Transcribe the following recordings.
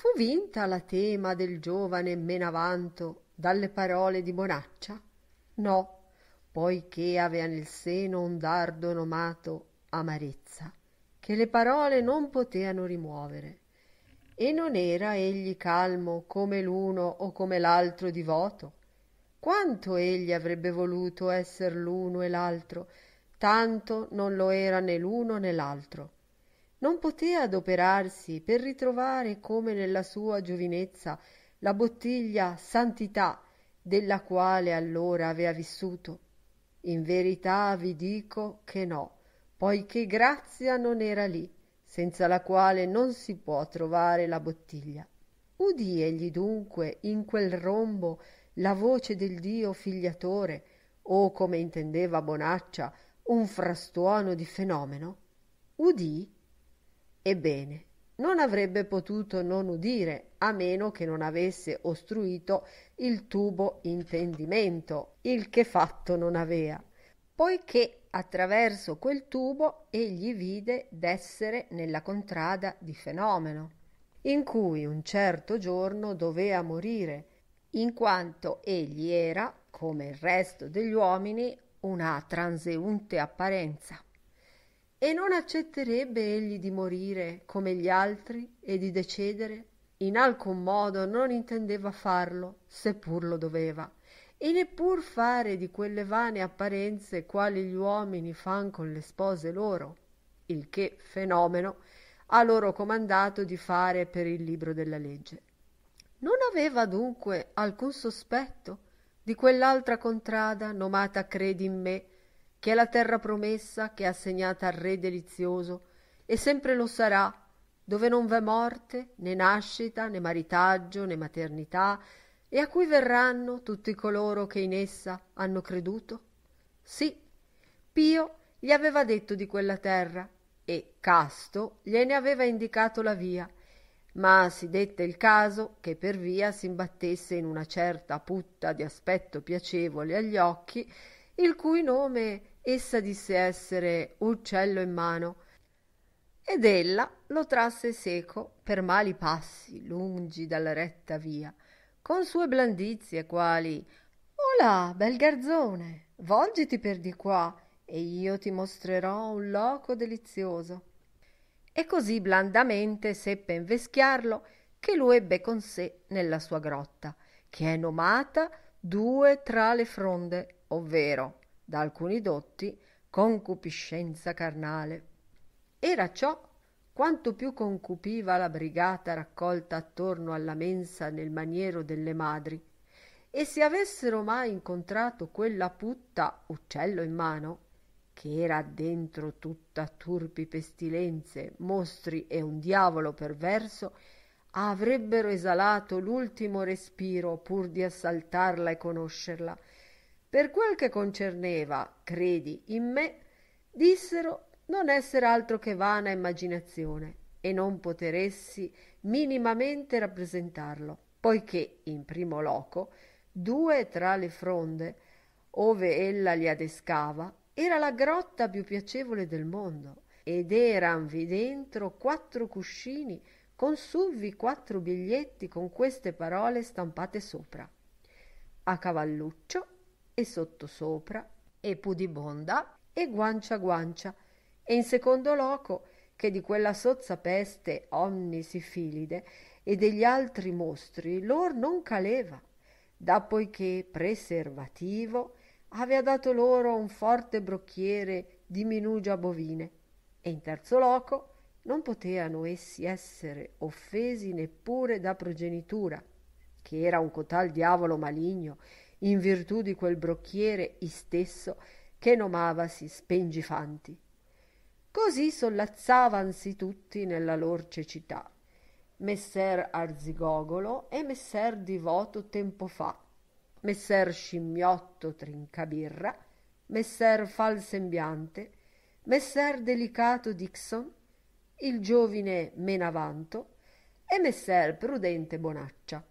fu vinta la tema del giovane menavanto dalle parole di bonaccia no poiché avea nel seno un dardo nomato amarezza che le parole non poteano rimuovere e non era egli calmo come l'uno o come l'altro divoto quanto egli avrebbe voluto esser l'uno e l'altro tanto non lo era né l'uno né l'altro non poté adoperarsi per ritrovare come nella sua giovinezza la bottiglia santità della quale allora aveva vissuto in verità vi dico che no poiché grazia non era lì senza la quale non si può trovare la bottiglia udì egli dunque in quel rombo la voce del dio figliatore o come intendeva bonaccia un frastuono di fenomeno udì Ebbene, non avrebbe potuto non udire, a meno che non avesse ostruito il tubo intendimento, il che fatto non aveva, poiché attraverso quel tubo egli vide d'essere nella contrada di fenomeno, in cui un certo giorno dovea morire, in quanto egli era, come il resto degli uomini, una transeunte apparenza e non accetterebbe egli di morire come gli altri e di decedere? In alcun modo non intendeva farlo, seppur lo doveva, e neppur fare di quelle vane apparenze quali gli uomini fan con le spose loro, il che fenomeno ha loro comandato di fare per il libro della legge. Non aveva dunque alcun sospetto di quell'altra contrada nomata credi in me, che è la terra promessa che è assegnata al re delizioso e sempre lo sarà, dove non v'è morte, né nascita, né maritaggio, né maternità, e a cui verranno tutti coloro che in essa hanno creduto? Sì, Pio gli aveva detto di quella terra e Casto gliene aveva indicato la via, ma si dette il caso che per via s'imbattesse in una certa putta di aspetto piacevole agli occhi, il cui nome essa disse essere uccello in mano ed ella lo trasse seco per mali passi lungi dalla retta via con sue blandizie quali olà bel garzone volgiti per di qua e io ti mostrerò un loco delizioso e così blandamente seppe inveschiarlo che lo ebbe con sé nella sua grotta che è nomata due tra le fronde ovvero da alcuni dotti concupiscenza carnale. Era ciò quanto più concupiva la brigata raccolta attorno alla mensa nel maniero delle madri, e se avessero mai incontrato quella putta uccello in mano, che era dentro tutta turpi pestilenze, mostri e un diavolo perverso, avrebbero esalato l'ultimo respiro pur di assaltarla e conoscerla, per quel che concerneva, credi in me, dissero non essere altro che vana immaginazione e non poter essi minimamente rappresentarlo, poiché in primo loco due tra le fronde, ove ella li adescava, era la grotta più piacevole del mondo ed eranvi dentro quattro cuscini con suvi quattro biglietti con queste parole stampate sopra. A cavalluccio e sottosopra e pudibonda e guancia guancia e in secondo loco che di quella sozza peste omnisifilide e degli altri mostri lor non caleva da poiché preservativo avea dato loro un forte brocchiere di minugia bovine e in terzo loco non poteano essi essere offesi neppure da progenitura che era un cotal diavolo maligno in virtù di quel brocchiere istesso che nomavasi spengifanti. Così sollazzavansi tutti nella lor cecità, messer Arzigogolo e messer Divoto tempo fa, messer Scimmiotto Trincabirra, messer Falsembiante, messer Delicato Dixon, il giovine Menavanto e messer Prudente Bonaccia,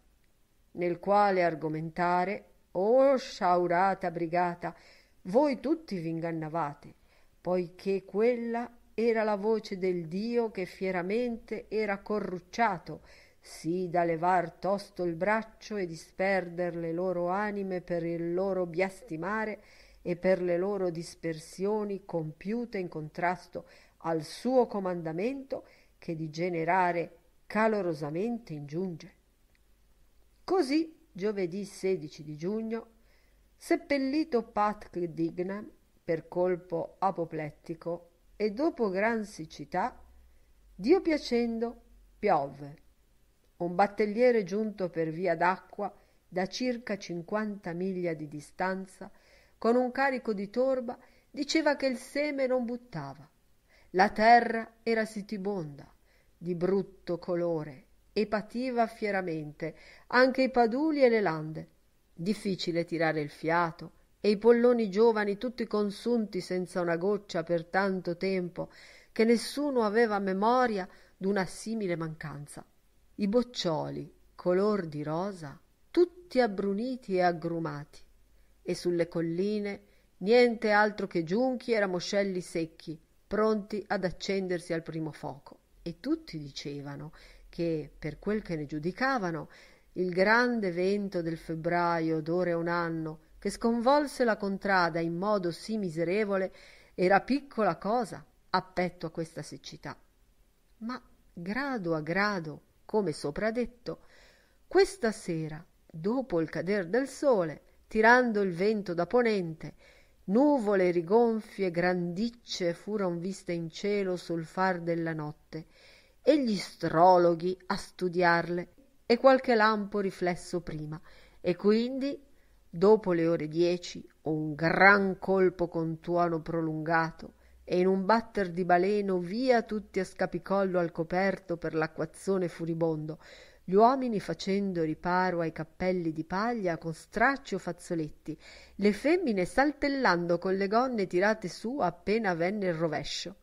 nel quale argomentare oh sciaurata brigata voi tutti ingannavate, poiché quella era la voce del dio che fieramente era corrucciato sì da levar tosto il braccio e disperder le loro anime per il loro biastimare e per le loro dispersioni compiute in contrasto al suo comandamento che di generare calorosamente ingiunge così giovedì 16 di giugno, seppellito Patrick Dignam per colpo apoplettico e dopo gran siccità, Dio piacendo, piove. Un battelliere giunto per via d'acqua da circa 50 miglia di distanza, con un carico di torba, diceva che il seme non buttava. La terra era sitibonda, di brutto colore, e pativa fieramente, anche i paduli e le lande. Difficile tirare il fiato, e i polloni giovani tutti consunti senza una goccia per tanto tempo, che nessuno aveva memoria d'una simile mancanza. I boccioli, color di rosa, tutti abbruniti e aggrumati, e sulle colline niente altro che giunchi e ramoscelli secchi, pronti ad accendersi al primo fuoco. E tutti dicevano che, per quel che ne giudicavano, il grande vento del febbraio d'ora un anno, che sconvolse la contrada in modo sì miserevole, era piccola cosa appetto a questa siccità. Ma grado a grado, come sopra detto, questa sera, dopo il cader del sole, tirando il vento da ponente, nuvole rigonfie grandicce furon viste in cielo sul far della notte, e gli strologhi a studiarle e qualche lampo riflesso prima e quindi dopo le ore dieci un gran colpo con tuono prolungato e in un batter di baleno via tutti a scapicollo al coperto per l'acquazzone furibondo gli uomini facendo riparo ai cappelli di paglia con stracci o fazzoletti, le femmine saltellando con le gonne tirate su appena venne il rovescio.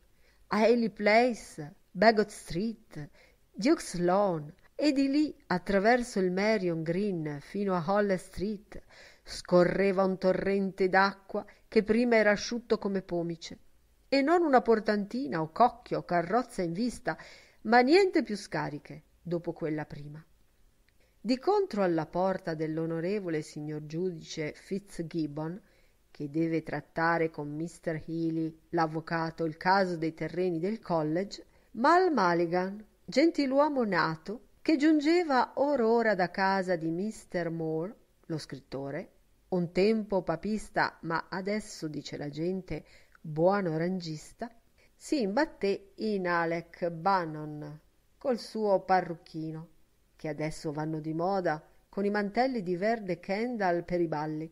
A Haley Place Bagot Street, Duke's Lawn e di lì attraverso il Marion Green fino a Holles Street scorreva un torrente d'acqua che prima era asciutto come pomice e non una portantina o cocchio o carrozza in vista, ma niente più scariche dopo quella prima. Di contro alla porta dell'onorevole signor giudice Fitzgibbon, che deve trattare con Mr. Healy, l'avvocato, il caso dei terreni del college, Mal Maligan, gentiluomo nato, che giungeva or ora da casa di Mr. Moore, lo scrittore, un tempo papista, ma adesso, dice la gente, buon orangista, si imbatté in Alec Bannon col suo parrucchino, che adesso vanno di moda con i mantelli di verde Kendall per i balli,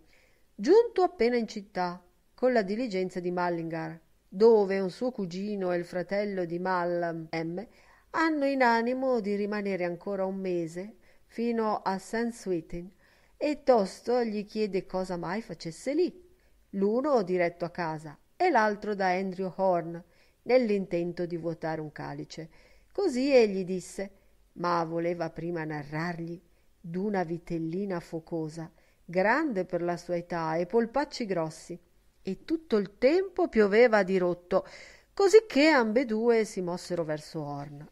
giunto appena in città con la diligenza di Mullingar, dove un suo cugino e il fratello di Mal M hanno in animo di rimanere ancora un mese fino a St. Swithin e Tosto gli chiede cosa mai facesse lì, l'uno diretto a casa e l'altro da Andrew Horn, nell'intento di vuotare un calice. Così egli disse, ma voleva prima narrargli d'una vitellina focosa, grande per la sua età e polpacci grossi, e tutto il tempo pioveva a dirotto, cosicché ambedue si mossero verso Horn.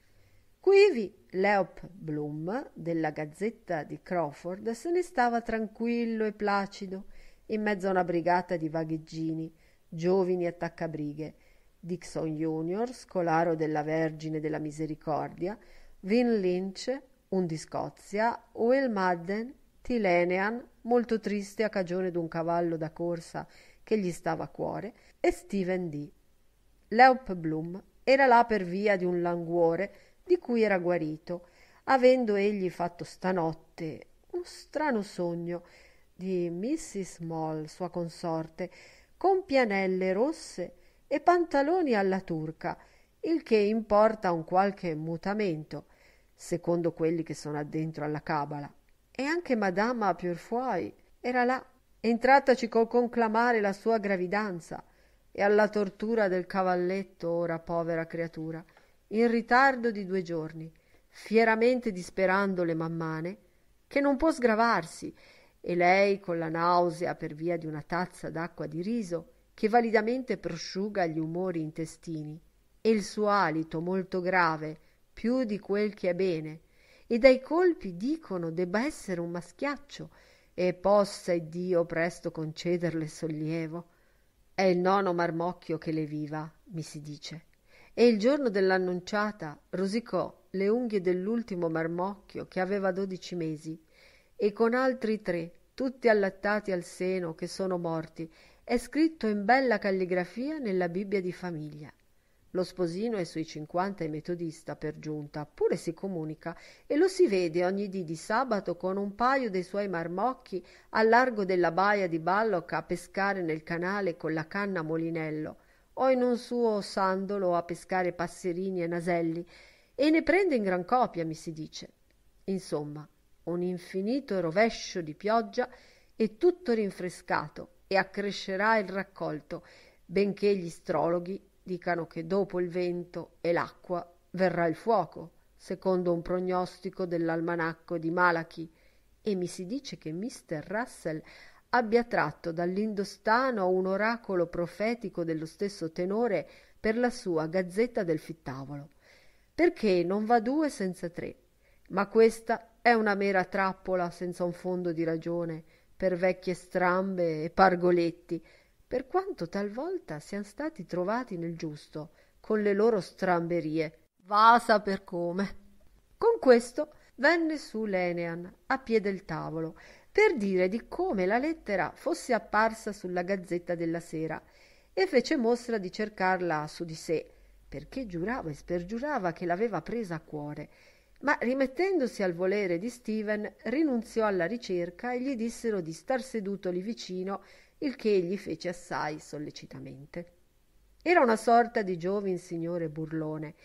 Quivi Leop Bloom della Gazzetta di Crawford se ne stava tranquillo e placido in mezzo a una brigata di vagheggini, giovini attaccabrighe, Dixon Junior, scolaro della Vergine della Misericordia, Vin Lynch, un di Scozia, Will Madden, Tilenean, molto triste a cagione d'un cavallo da corsa che gli stava a cuore, e Steven D. Leup Bloom era là per via di un languore di cui era guarito, avendo egli fatto stanotte un strano sogno di Mrs. Moll, sua consorte, con pianelle rosse e pantaloni alla turca, il che importa un qualche mutamento, secondo quelli che sono addentro alla cabala. E anche Madama Purefoy era là entrataci col conclamare la sua gravidanza e alla tortura del cavalletto ora povera creatura in ritardo di due giorni fieramente disperando le mammane che non può sgravarsi e lei con la nausea per via di una tazza d'acqua di riso che validamente prosciuga gli umori intestini e il suo alito molto grave più di quel che è bene e dai colpi dicono debba essere un maschiaccio e possa iddio presto concederle sollievo è il nono marmocchio che le viva mi si dice e il giorno dell'annunciata rosicò le unghie dell'ultimo marmocchio che aveva dodici mesi e con altri tre tutti allattati al seno che sono morti è scritto in bella calligrafia nella bibbia di famiglia lo sposino è sui cinquanta e metodista per giunta, pure si comunica e lo si vede ogni dì di sabato con un paio dei suoi marmocchi al largo della baia di Balloc a pescare nel canale con la canna a molinello o in un suo sandolo a pescare passerini e naselli e ne prende in gran copia, mi si dice. Insomma, un infinito rovescio di pioggia e tutto rinfrescato e accrescerà il raccolto, benché gli strologhi dicano che dopo il vento e l'acqua verrà il fuoco, secondo un prognostico dell'almanacco di Malachi, e mi si dice che Mr. Russell abbia tratto dall'Indostano un oracolo profetico dello stesso tenore per la sua Gazzetta del Fittavolo. Perché non va due senza tre? Ma questa è una mera trappola senza un fondo di ragione per vecchie strambe e pargoletti per quanto talvolta sian stati trovati nel giusto con le loro stramberie va a saper come con questo venne su l'enean a piè del tavolo per dire di come la lettera fosse apparsa sulla gazzetta della sera e fece mostra di cercarla su di sé perché giurava e spergiurava che l'aveva presa a cuore ma rimettendosi al volere di Steven rinunziò alla ricerca e gli dissero di star seduto lì vicino il che egli fece assai sollecitamente. Era una sorta di giovin signore burlone,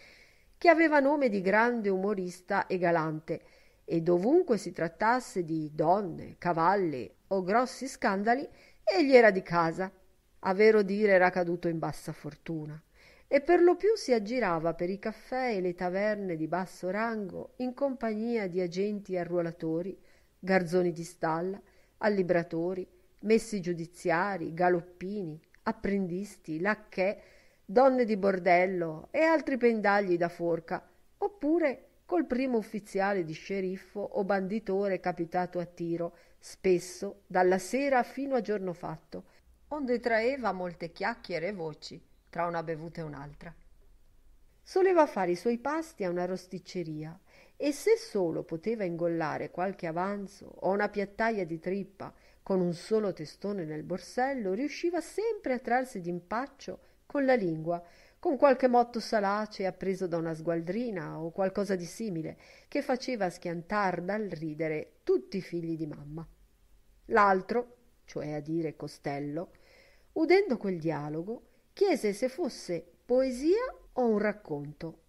che aveva nome di grande umorista e galante, e dovunque si trattasse di donne, cavalli o grossi scandali, egli era di casa. A vero dire era caduto in bassa fortuna e per lo più si aggirava per i caffè e le taverne di basso rango in compagnia di agenti arruolatori, garzoni di stalla, allibratori, messi giudiziari, galoppini, apprendisti, lacchè, donne di bordello e altri pendagli da forca, oppure col primo ufficiale di sceriffo o banditore capitato a tiro, spesso dalla sera fino a giorno fatto, onde traeva molte chiacchiere e voci tra una bevuta e un'altra. Soleva fare i suoi pasti a una rosticceria e se solo poteva ingollare qualche avanzo o una piattaia di trippa con un solo testone nel borsello riusciva sempre a trarsi d'impaccio con la lingua, con qualche motto salace appreso da una sgualdrina o qualcosa di simile, che faceva schiantar dal ridere tutti i figli di mamma. L'altro, cioè a dire Costello, udendo quel dialogo, chiese se fosse poesia o un racconto.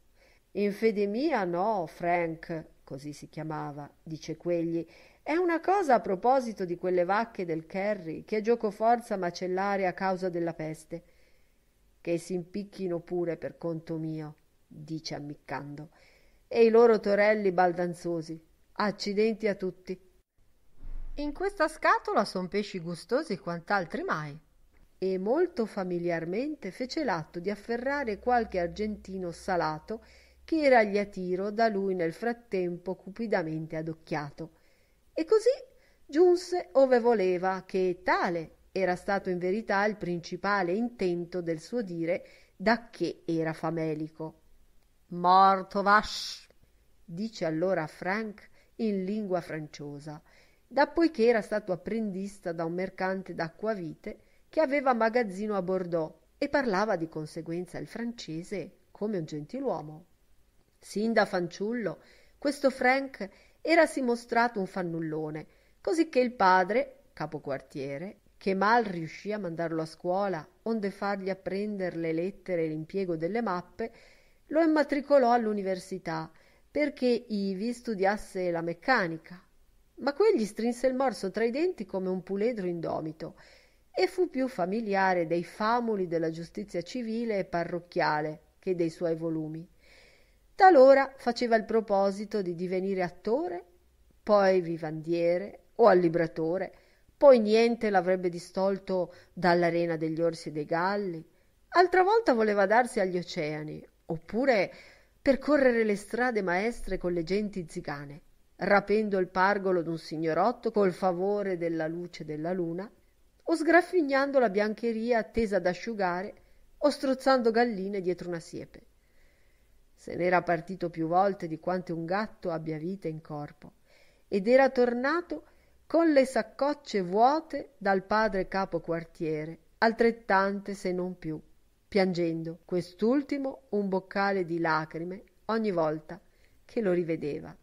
In fede mia no, Frank, così si chiamava, dice quegli, è una cosa a proposito di quelle vacche del Kerry che gioco forza macellare a causa della peste. Che si impicchino pure per conto mio, dice ammiccando, e i loro torelli baldanzosi. Accidenti a tutti. In questa scatola son pesci gustosi quant'altri mai. E molto familiarmente fece l'atto di afferrare qualche argentino salato che era gli a tiro da lui nel frattempo cupidamente adocchiato e così giunse ove voleva che tale era stato in verità il principale intento del suo dire da che era famelico morto vasch dice allora frank in lingua franciosa da poiché era stato apprendista da un mercante d'acquavite che aveva magazzino a bordeaux e parlava di conseguenza il francese come un gentiluomo sin da fanciullo questo frank erasi mostrato un fannullone, cosicché il padre, capoquartiere, che mal riuscì a mandarlo a scuola, onde fargli apprender le lettere e l'impiego delle mappe, lo immatricolò all'università perché ivi studiasse la meccanica. Ma quegli strinse il morso tra i denti come un puledro indomito e fu più familiare dei famuli della giustizia civile e parrocchiale che dei suoi volumi. Talora faceva il proposito di divenire attore, poi vivandiere o allibratore, poi niente l'avrebbe distolto dall'arena degli orsi e dei galli. Altra volta voleva darsi agli oceani, oppure percorrere le strade maestre con le genti zigane, rapendo il pargolo d'un signorotto col favore della luce della luna, o sgraffignando la biancheria attesa ad asciugare, o strozzando galline dietro una siepe se n'era partito più volte di quante un gatto abbia vita in corpo, ed era tornato con le saccocce vuote dal padre capo quartiere, altrettante se non più, piangendo quest'ultimo un boccale di lacrime ogni volta che lo rivedeva.